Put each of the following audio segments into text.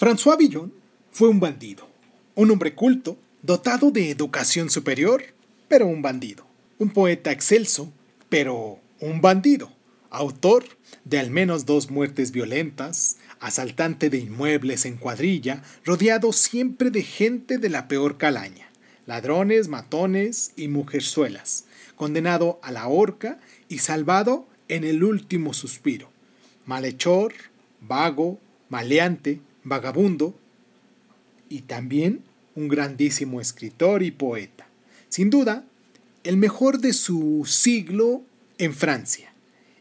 François Villon fue un bandido, un hombre culto, dotado de educación superior, pero un bandido, un poeta excelso, pero un bandido, autor de al menos dos muertes violentas, asaltante de inmuebles en cuadrilla, rodeado siempre de gente de la peor calaña, ladrones, matones y mujerzuelas, condenado a la horca y salvado en el último suspiro, malhechor, vago, maleante, vagabundo y también un grandísimo escritor y poeta. Sin duda, el mejor de su siglo en Francia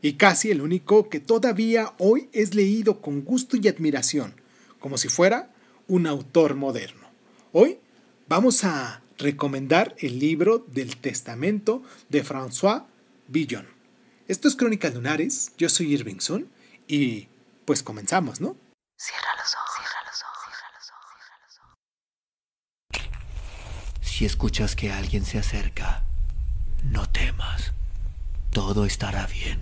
y casi el único que todavía hoy es leído con gusto y admiración, como si fuera un autor moderno. Hoy vamos a recomendar el libro del Testamento de François Villon. Esto es Crónicas Lunares, yo soy Irving Irvingson y pues comenzamos, ¿no? Cierra Si escuchas que alguien se acerca, no temas. Todo estará bien.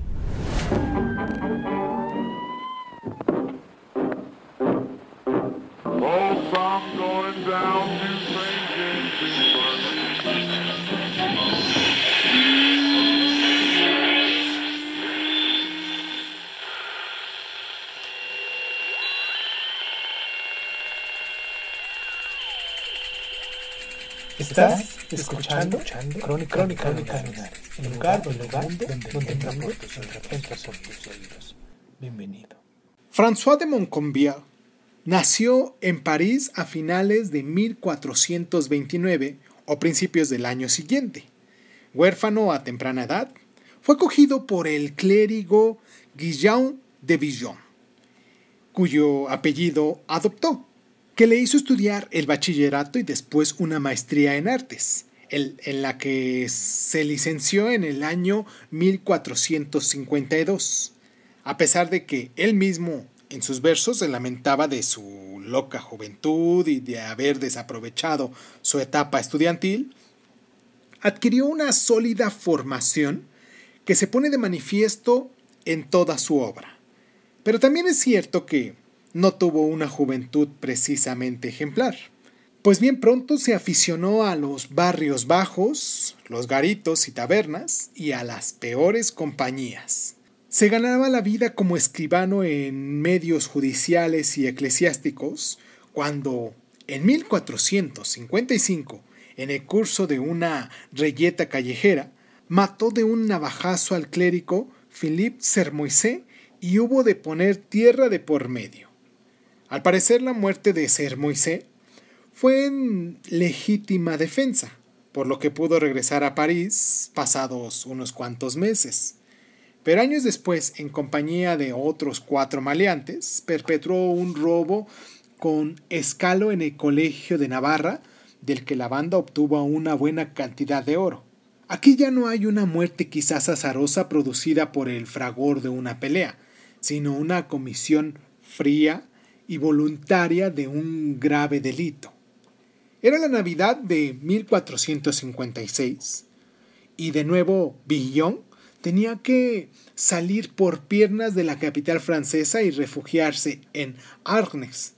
Estás escuchando, Crónica, Crónica, lugar, donde Bienvenido. François de Montcombier nació en París a finales de 1429 o principios del año siguiente. Huérfano a temprana edad, fue cogido por el clérigo Guillaume de Villon, cuyo apellido adoptó que le hizo estudiar el bachillerato y después una maestría en artes, en la que se licenció en el año 1452, a pesar de que él mismo en sus versos se lamentaba de su loca juventud y de haber desaprovechado su etapa estudiantil, adquirió una sólida formación que se pone de manifiesto en toda su obra. Pero también es cierto que no tuvo una juventud precisamente ejemplar. Pues bien pronto se aficionó a los barrios bajos, los garitos y tabernas, y a las peores compañías. Se ganaba la vida como escribano en medios judiciales y eclesiásticos, cuando, en 1455, en el curso de una reyeta callejera, mató de un navajazo al clérigo Philippe Sermoisé y hubo de poner tierra de por medio. Al parecer la muerte de Ser Moisés fue en legítima defensa, por lo que pudo regresar a París pasados unos cuantos meses. Pero años después, en compañía de otros cuatro maleantes, perpetró un robo con escalo en el Colegio de Navarra, del que la banda obtuvo una buena cantidad de oro. Aquí ya no hay una muerte quizás azarosa producida por el fragor de una pelea, sino una comisión fría, y voluntaria de un grave delito. Era la Navidad de 1456 y de nuevo Vignon tenía que salir por piernas de la capital francesa y refugiarse en Arnes.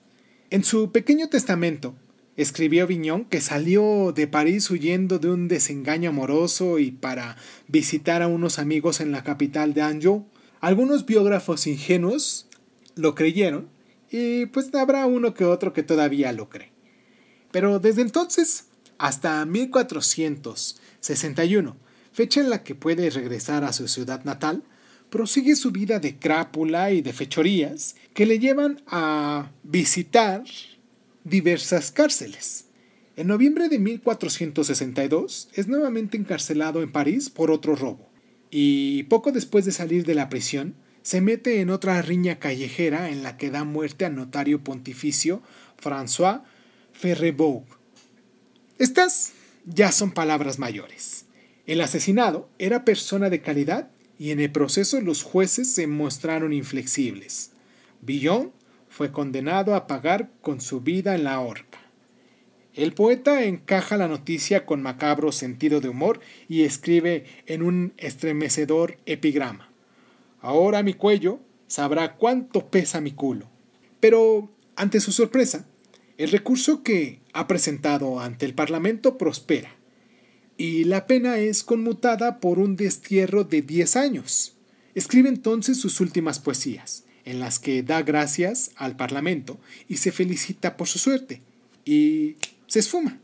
En su pequeño testamento, escribió Viñón que salió de París huyendo de un desengaño amoroso y para visitar a unos amigos en la capital de Anjou. Algunos biógrafos ingenuos lo creyeron y pues habrá uno que otro que todavía lo cree. Pero desde entonces hasta 1461, fecha en la que puede regresar a su ciudad natal, prosigue su vida de crápula y de fechorías que le llevan a visitar diversas cárceles. En noviembre de 1462 es nuevamente encarcelado en París por otro robo y poco después de salir de la prisión se mete en otra riña callejera en la que da muerte al notario pontificio François Ferrebouc. Estas ya son palabras mayores. El asesinado era persona de calidad y en el proceso los jueces se mostraron inflexibles. Billon fue condenado a pagar con su vida en la horca. El poeta encaja la noticia con macabro sentido de humor y escribe en un estremecedor epigrama. Ahora mi cuello sabrá cuánto pesa mi culo. Pero, ante su sorpresa, el recurso que ha presentado ante el Parlamento prospera y la pena es conmutada por un destierro de 10 años. Escribe entonces sus últimas poesías, en las que da gracias al Parlamento y se felicita por su suerte, y se esfuma.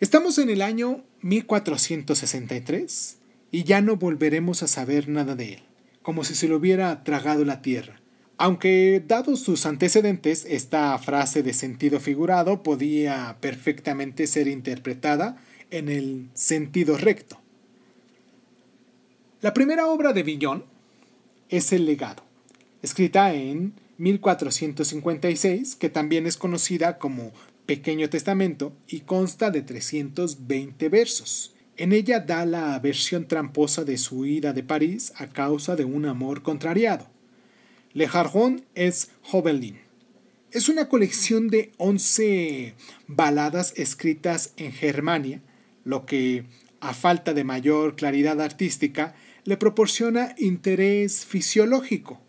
Estamos en el año 1463 y ya no volveremos a saber nada de él, como si se lo hubiera tragado la tierra. Aunque, dados sus antecedentes, esta frase de sentido figurado podía perfectamente ser interpretada en el sentido recto. La primera obra de Villon es El legado, escrita en 1456, que también es conocida como Pequeño Testamento y consta de 320 versos. En ella da la versión tramposa de su huida de París a causa de un amor contrariado. Le Jargon es Jovelin. Es una colección de 11 baladas escritas en Germania, lo que, a falta de mayor claridad artística, le proporciona interés fisiológico.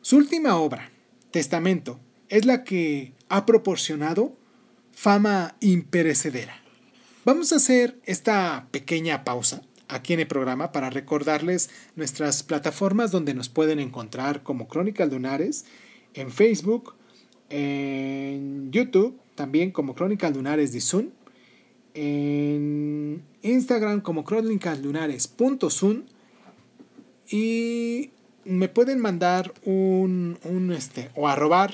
Su última obra, Testamento, es la que ha proporcionado fama imperecedera. Vamos a hacer esta pequeña pausa aquí en el programa para recordarles nuestras plataformas donde nos pueden encontrar como Crónicas Lunares, en Facebook, en YouTube, también como Crónicas Lunares de Zoom, en Instagram como Zoom y me pueden mandar un, este o arrobar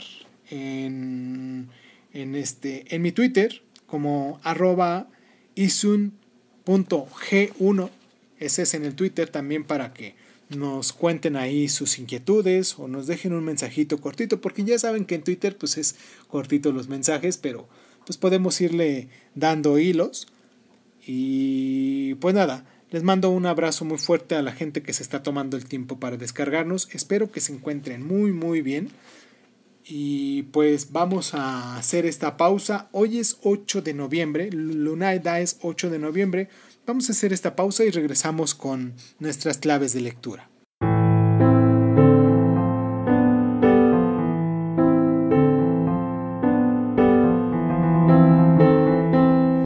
en, en este en mi Twitter como arroba isun.g1. Ese es en el Twitter también para que nos cuenten ahí sus inquietudes o nos dejen un mensajito cortito, porque ya saben que en Twitter pues es cortito los mensajes, pero pues podemos irle dando hilos. Y pues nada, les mando un abrazo muy fuerte a la gente que se está tomando el tiempo para descargarnos. Espero que se encuentren muy muy bien y pues vamos a hacer esta pausa. Hoy es 8 de noviembre, Lunaida es 8 de noviembre. Vamos a hacer esta pausa y regresamos con nuestras claves de lectura.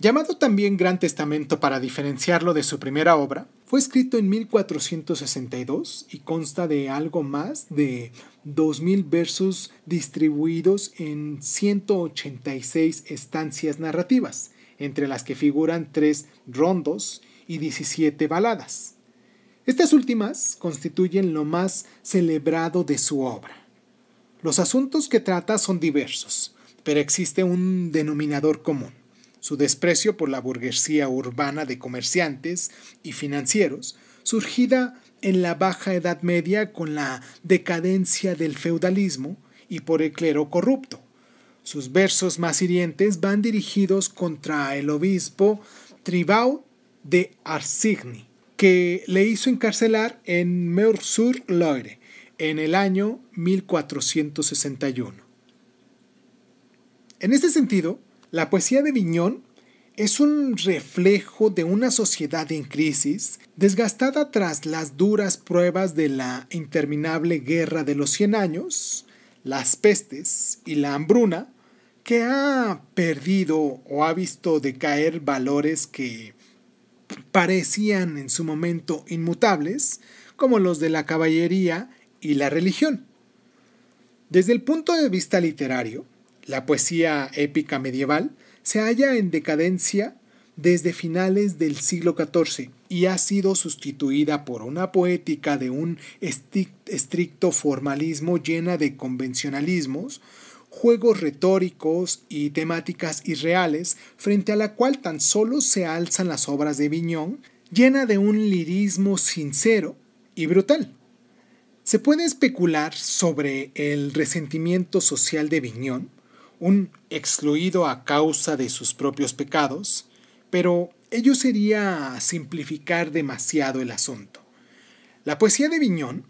Llamado también Gran Testamento para diferenciarlo de su primera obra, fue escrito en 1462 y consta de algo más de 2.000 versos distribuidos en 186 estancias narrativas, entre las que figuran tres rondos y 17 baladas. Estas últimas constituyen lo más celebrado de su obra. Los asuntos que trata son diversos, pero existe un denominador común su desprecio por la burguesía urbana de comerciantes y financieros, surgida en la Baja Edad Media con la decadencia del feudalismo y por el clero corrupto. Sus versos más hirientes van dirigidos contra el obispo Tribau de Arsigny, que le hizo encarcelar en meursur sur loire en el año 1461. En este sentido, la poesía de Viñón es un reflejo de una sociedad en crisis, desgastada tras las duras pruebas de la interminable guerra de los 100 años, las pestes y la hambruna, que ha perdido o ha visto decaer valores que parecían en su momento inmutables, como los de la caballería y la religión. Desde el punto de vista literario, la poesía épica medieval se halla en decadencia desde finales del siglo XIV y ha sido sustituida por una poética de un estricto formalismo llena de convencionalismos, juegos retóricos y temáticas irreales frente a la cual tan solo se alzan las obras de Viñón, llena de un lirismo sincero y brutal. Se puede especular sobre el resentimiento social de Viñón, un excluido a causa de sus propios pecados, pero ello sería simplificar demasiado el asunto. La poesía de Viñón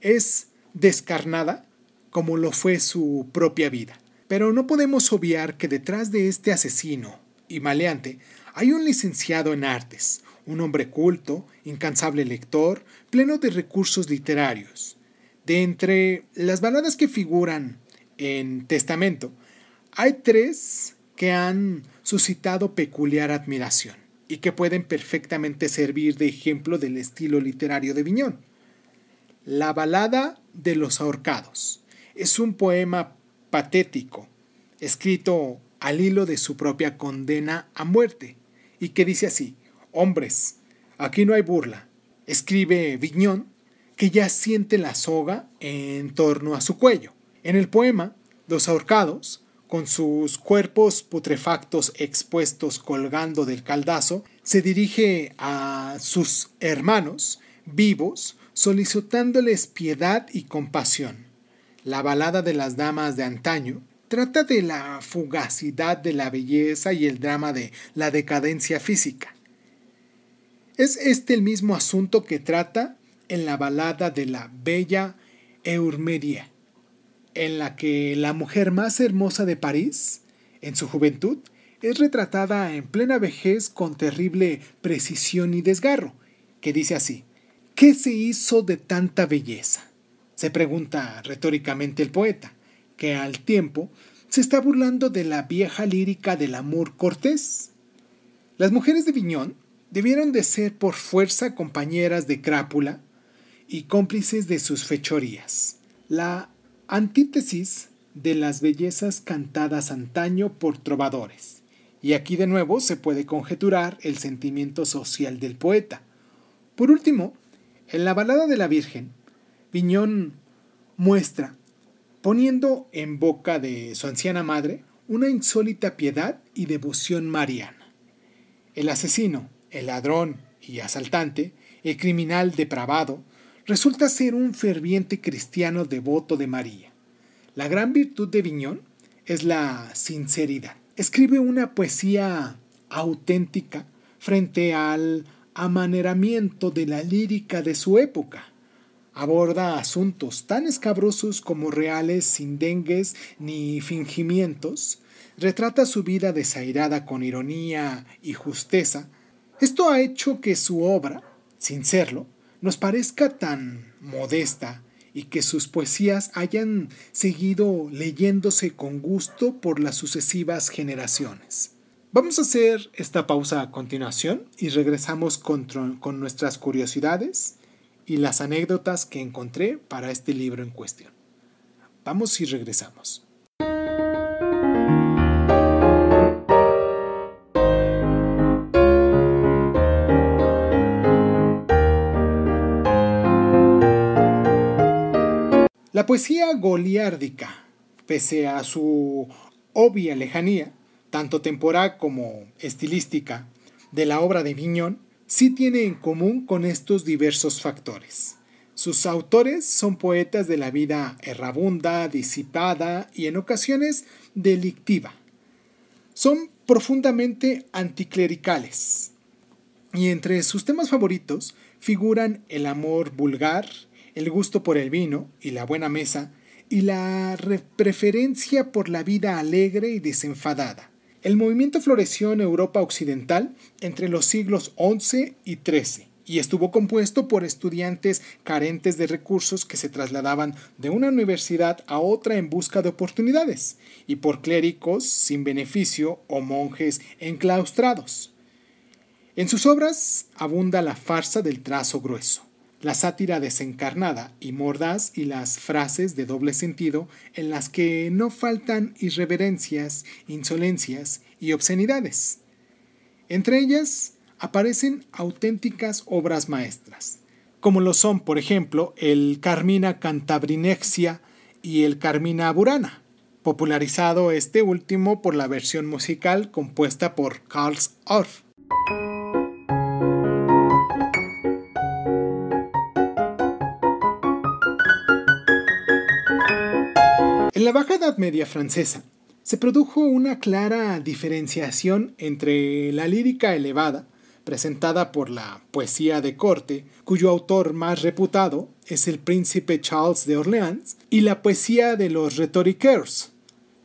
es descarnada como lo fue su propia vida, pero no podemos obviar que detrás de este asesino y maleante hay un licenciado en artes, un hombre culto, incansable lector, pleno de recursos literarios. De entre las baladas que figuran en Testamento, hay tres que han suscitado peculiar admiración y que pueden perfectamente servir de ejemplo del estilo literario de Viñón. La balada de los ahorcados es un poema patético, escrito al hilo de su propia condena a muerte, y que dice así, hombres, aquí no hay burla, escribe Viñón, que ya siente la soga en torno a su cuello. En el poema, los ahorcados con sus cuerpos putrefactos expuestos colgando del caldazo, se dirige a sus hermanos vivos solicitándoles piedad y compasión. La balada de las damas de antaño trata de la fugacidad de la belleza y el drama de la decadencia física. Es este el mismo asunto que trata en la balada de la bella Eurmería en la que la mujer más hermosa de París, en su juventud, es retratada en plena vejez con terrible precisión y desgarro, que dice así, ¿qué se hizo de tanta belleza? Se pregunta retóricamente el poeta, que al tiempo se está burlando de la vieja lírica del amor cortés. Las mujeres de Viñón debieron de ser por fuerza compañeras de Crápula y cómplices de sus fechorías. La Antítesis de las bellezas cantadas antaño por trovadores. Y aquí de nuevo se puede conjeturar el sentimiento social del poeta. Por último, en la balada de la Virgen, Viñón muestra, poniendo en boca de su anciana madre, una insólita piedad y devoción mariana. El asesino, el ladrón y asaltante, el criminal depravado, resulta ser un ferviente cristiano devoto de María. La gran virtud de Viñón es la sinceridad. Escribe una poesía auténtica frente al amaneramiento de la lírica de su época. Aborda asuntos tan escabrosos como reales sin dengues ni fingimientos. Retrata su vida desairada con ironía y justeza. Esto ha hecho que su obra, sin serlo, nos parezca tan modesta y que sus poesías hayan seguido leyéndose con gusto por las sucesivas generaciones. Vamos a hacer esta pausa a continuación y regresamos con, nuestras curiosidades y las anécdotas que encontré para este libro en cuestión. Vamos y regresamos. poesía goliárdica, pese a su obvia lejanía, tanto temporal como estilística, de la obra de Viñón, sí tiene en común con estos diversos factores. Sus autores son poetas de la vida errabunda, disipada y en ocasiones delictiva. Son profundamente anticlericales. Y entre sus temas favoritos figuran el amor vulgar, el gusto por el vino y la buena mesa, y la preferencia por la vida alegre y desenfadada. El movimiento floreció en Europa Occidental entre los siglos XI y XIII y estuvo compuesto por estudiantes carentes de recursos que se trasladaban de una universidad a otra en busca de oportunidades, y por clérigos sin beneficio o monjes enclaustrados. En sus obras abunda la farsa del trazo grueso, la sátira desencarnada y mordaz y las frases de doble sentido en las que no faltan irreverencias, insolencias y obscenidades. Entre ellas aparecen auténticas obras maestras, como lo son, por ejemplo, el Carmina Cantabrinexia y el Carmina Burana, popularizado este último por la versión musical compuesta por Karls Orff. En la Baja Edad Media francesa se produjo una clara diferenciación entre la lírica elevada, presentada por la poesía de corte, cuyo autor más reputado es el príncipe Charles de Orleans, y la poesía de los rhetoricers,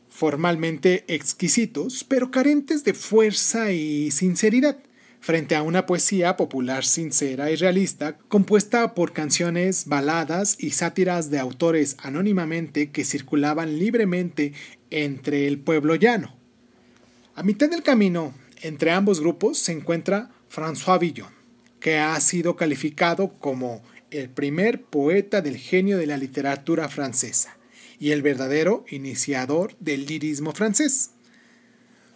formalmente exquisitos, pero carentes de fuerza y sinceridad frente a una poesía popular sincera y realista compuesta por canciones, baladas y sátiras de autores anónimamente que circulaban libremente entre el pueblo llano. A mitad del camino, entre ambos grupos se encuentra François Villon, que ha sido calificado como el primer poeta del genio de la literatura francesa y el verdadero iniciador del lirismo francés.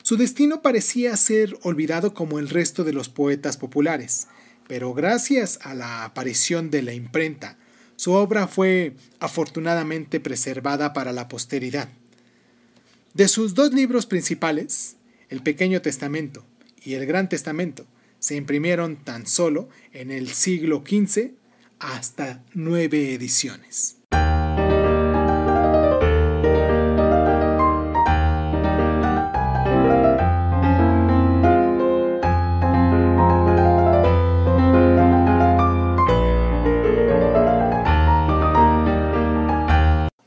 Su destino parecía ser olvidado como el resto de los poetas populares, pero gracias a la aparición de la imprenta, su obra fue afortunadamente preservada para la posteridad. De sus dos libros principales, el Pequeño Testamento y el Gran Testamento, se imprimieron tan solo en el siglo XV hasta nueve ediciones.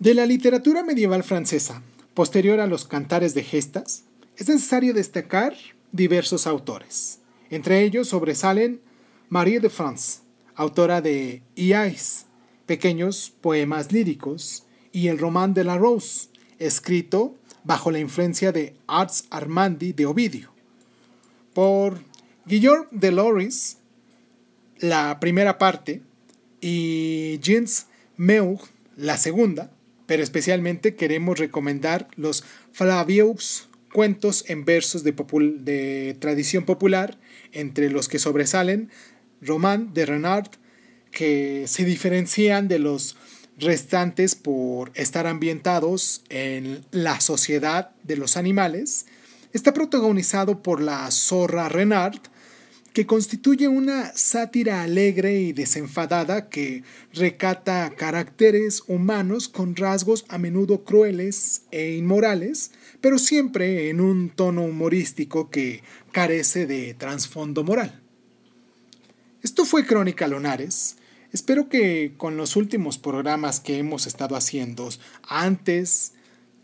De la literatura medieval francesa, posterior a los cantares de gestas, es necesario destacar diversos autores. Entre ellos sobresalen Marie de France, autora de Iais, pequeños poemas líricos, y el Román de la Rose, escrito bajo la influencia de Arts Armandi de Ovidio. Por Guillaume de Loris, la primera parte, y Jeans Meug, la segunda, pero especialmente queremos recomendar los Flavius cuentos en versos de, tradición popular, entre los que sobresalen Roman de Renard, que se diferencian de los restantes por estar ambientados en la sociedad de los animales, está protagonizado por la zorra Renard, que constituye una sátira alegre y desenfadada que recata caracteres humanos con rasgos a menudo crueles e inmorales, pero siempre en un tono humorístico que carece de trasfondo moral. Esto fue Crónica Lonares. Espero que con los últimos programas que hemos estado haciendo antes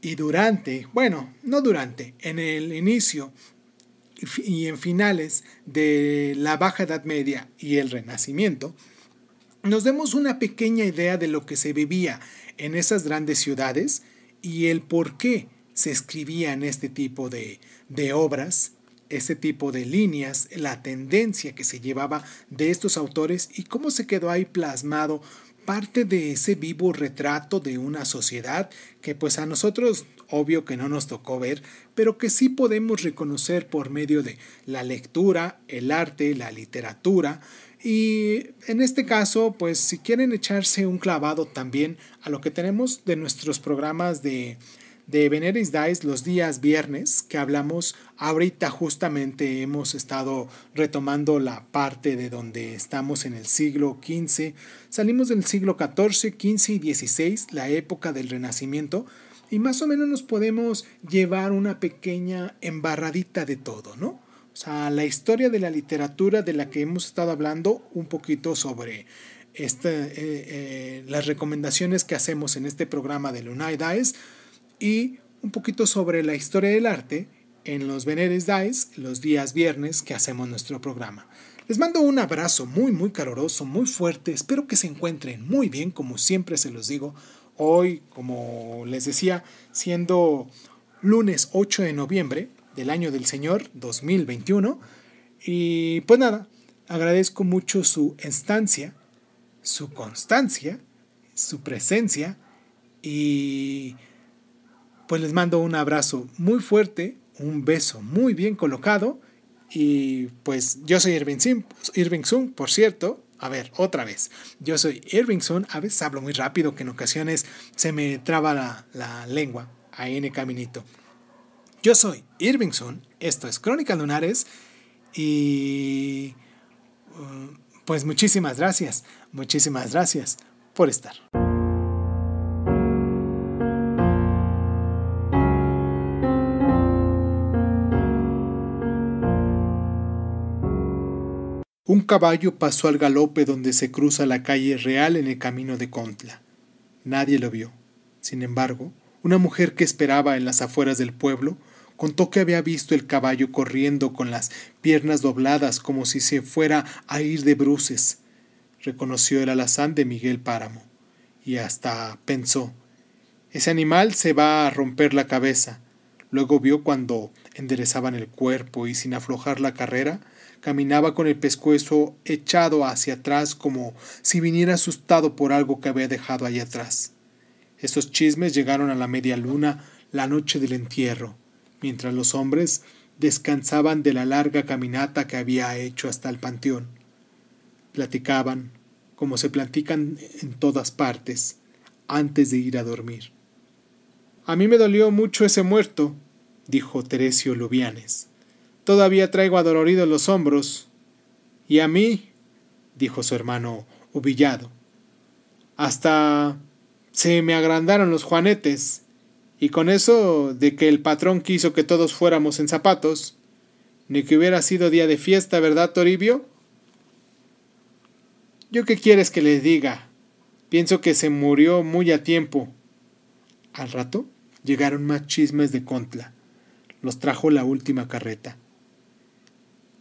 y durante, bueno, no durante, en el inicio y en finales de la Baja Edad Media y el Renacimiento, nos demos una pequeña idea de lo que se vivía en esas grandes ciudades y el por qué se escribían este tipo de, de obras, este tipo de líneas, la tendencia que se llevaba de estos autores y cómo se quedó ahí plasmado parte de ese vivo retrato de una sociedad que pues a nosotros obvio que no nos tocó ver, pero que sí podemos reconocer por medio de la lectura, el arte, la literatura. Y en este caso, pues si quieren echarse un clavado también a lo que tenemos de nuestros programas de, de Veneris days, los días viernes que hablamos. Ahorita justamente hemos estado retomando la parte de donde estamos en el siglo XV. Salimos del siglo XIV, XV y XVI, la época del Renacimiento y más o menos nos podemos llevar una pequeña embarradita de todo, ¿no? O sea, la historia de la literatura de la que hemos estado hablando un poquito sobre eh, eh, las recomendaciones que hacemos en este programa de Lunay Dice y un poquito sobre la historia del arte en los Veneres Dice, los días viernes que hacemos nuestro programa. Les mando un abrazo muy, muy caloroso, muy fuerte. Espero que se encuentren muy bien, como siempre se los digo. Hoy, como les decía, siendo lunes 8 de noviembre del año del Señor 2021. Y pues nada, agradezco mucho su estancia, su constancia, su presencia y pues les mando un abrazo muy fuerte, un beso muy bien colocado y pues yo soy Irving, Sim, Irving por cierto, a ver, otra vez. Yo soy Irvingson, a veces hablo muy rápido, que en ocasiones se me traba la, la lengua. en el caminito. Yo soy Irvingson, esto es Crónica Lunares y... Uh, pues muchísimas gracias, muchísimas gracias por estar. Un caballo pasó al galope donde se cruza la calle real en el camino de Contla. Nadie lo vio. Sin embargo, una mujer que esperaba en las afueras del pueblo contó que había visto el caballo corriendo con las piernas dobladas como si se fuera a ir de bruces. Reconoció el alazán de Miguel Páramo y hasta pensó ese animal se va a romper la cabeza. Luego vio cuando enderezaban el cuerpo y sin aflojar la carrera Caminaba con el pescuezo echado hacia atrás como si viniera asustado por algo que había dejado allá atrás. Estos chismes llegaron a la media luna la noche del entierro, mientras los hombres descansaban de la larga caminata que había hecho hasta el panteón. Platicaban, como se platican en todas partes, antes de ir a dormir. A mí me dolió mucho ese muerto, dijo Teresio Lubianes. Todavía traigo adoloridos los hombros. Y a mí, dijo su hermano humillado, hasta se me agrandaron los juanetes. Y con eso de que el patrón quiso que todos fuéramos en zapatos, ni que hubiera sido día de fiesta, ¿verdad, Toribio? ¿Yo qué quieres que les diga? Pienso que se murió muy a tiempo. Al rato llegaron más chismes de Contla. Los trajo la última carreta.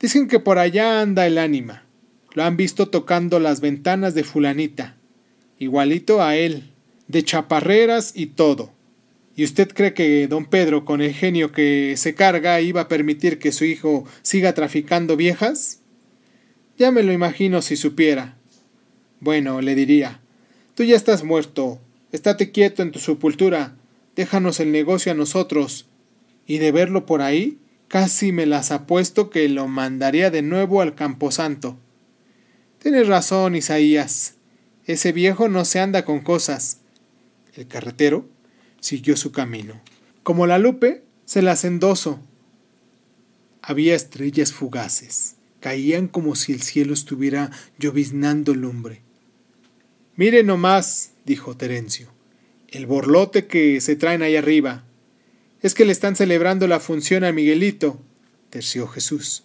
Dicen que por allá anda el ánima. Lo han visto tocando las ventanas de fulanita. Igualito a él, de chaparreras y todo. ¿Y usted cree que don Pedro, con el genio que se carga, iba a permitir que su hijo siga traficando viejas? Ya me lo imagino si supiera. Bueno, le diría, tú ya estás muerto, estate quieto en tu sepultura, déjanos el negocio a nosotros. ¿Y de verlo por ahí? Casi me las apuesto que lo mandaría de nuevo al camposanto. Tienes razón, Isaías. Ese viejo no se anda con cosas. El carretero siguió su camino. Como la Lupe, se las endoso. Había estrellas fugaces. Caían como si el cielo estuviera lloviznando lumbre. Mire nomás, dijo Terencio, el borlote que se traen ahí arriba es que le están celebrando la función a Miguelito, terció Jesús.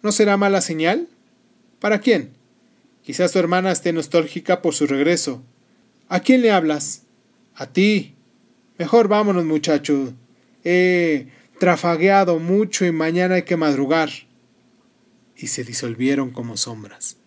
¿No será mala señal? ¿Para quién? Quizás tu hermana esté nostálgica por su regreso. ¿A quién le hablas? A ti. Mejor vámonos, muchacho. He trafagueado mucho y mañana hay que madrugar. Y se disolvieron como sombras.